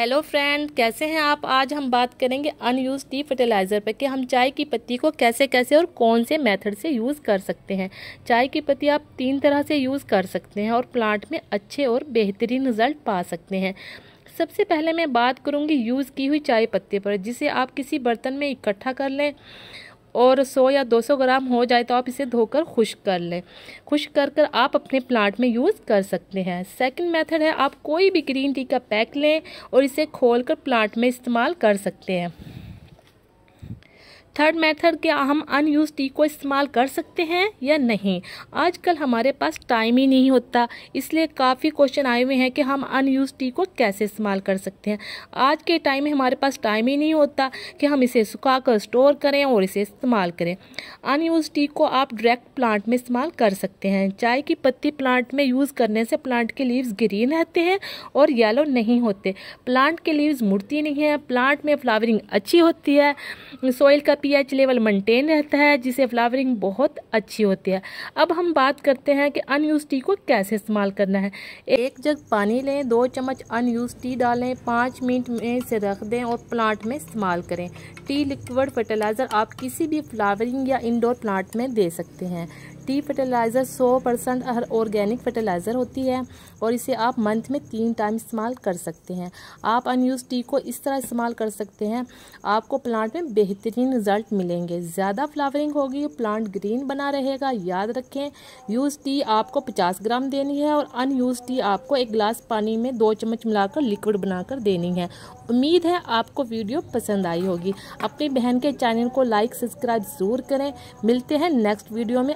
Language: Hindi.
हेलो फ्रेंड कैसे हैं आप आज हम बात करेंगे अनयूज टी फर्टिलाइज़र पर कि हम चाय की पत्ती को कैसे कैसे और कौन से मेथड से यूज़ कर सकते हैं चाय की पत्ती आप तीन तरह से यूज़ कर सकते हैं और प्लांट में अच्छे और बेहतरीन रिजल्ट पा सकते हैं सबसे पहले मैं बात करूंगी यूज़ की हुई चाय पत्ते पर जिसे आप किसी बर्तन में इकट्ठा कर लें और 100 या 200 ग्राम हो जाए तो आप इसे धोकर खुश्क कर लें खुश्क कर कर आप अपने प्लांट में यूज़ कर सकते हैं सेकंड मेथड है आप कोई भी ग्रीन टी का पैक लें और इसे खोलकर प्लांट में इस्तेमाल कर सकते हैं थर्ड मेथड क्या हम अनयूज टी को इस्तेमाल कर सकते हैं या नहीं आजकल हमारे पास टाइम ही नहीं होता इसलिए काफ़ी क्वेश्चन आए हुए हैं कि हम अनयूज टी को कैसे इस्तेमाल कर सकते हैं आज के टाइम में हमारे पास टाइम ही नहीं होता कि हम इसे सुखा कर स्टोर करें और इसे इस्तेमाल करें अनयूज टी को आप डायरेक्ट प्लांट में इस्तेमाल कर सकते हैं चाय की पत्ती प्लांट में यूज़ करने से प्लांट के लीव्स ग्रीन रहते हैं और येलो नहीं होते प्लांट के लीव्स मुड़ती नहीं है प्लांट में फ्लावरिंग अच्छी होती है सॉइल का पीएच लेवल मेंटेन रहता है जिसे फ्लावरिंग बहुत अच्छी होती है अब हम बात करते हैं कि अनयूज टी को कैसे इस्तेमाल करना है एक जग पानी लें दो चम्मच अनयूज टी डालें पाँच मिनट में इसे रख दें और प्लांट में इस्तेमाल करें टी लिक्विड फर्टिलाइज़र आप किसी भी फ्लावरिंग या इनडोर प्लांट में दे सकते हैं टी फर्टिलाइज़र सौ परसेंट हर ऑर्गेनिक फर्टिलाइज़र होती है और इसे आप मंथ में तीन टाइम इस्तेमाल कर सकते हैं आप अनयूज़ टी को इस तरह इस्तेमाल कर सकते हैं आपको प्लांट में बेहतरीन रिजल्ट मिलेंगे ज़्यादा फ्लावरिंग होगी प्लांट ग्रीन बना रहेगा याद रखें यूज़ टी आपको पचास ग्राम देनी है और अनयूज़ टी आपको एक गिलास पानी में दो चम्मच मिलाकर लिक्विड बनाकर देनी है उम्मीद है आपको वीडियो पसंद आई होगी अपनी बहन के चैनल को लाइक सब्सक्राइब ज़रूर करें मिलते हैं नेक्स्ट वीडियो में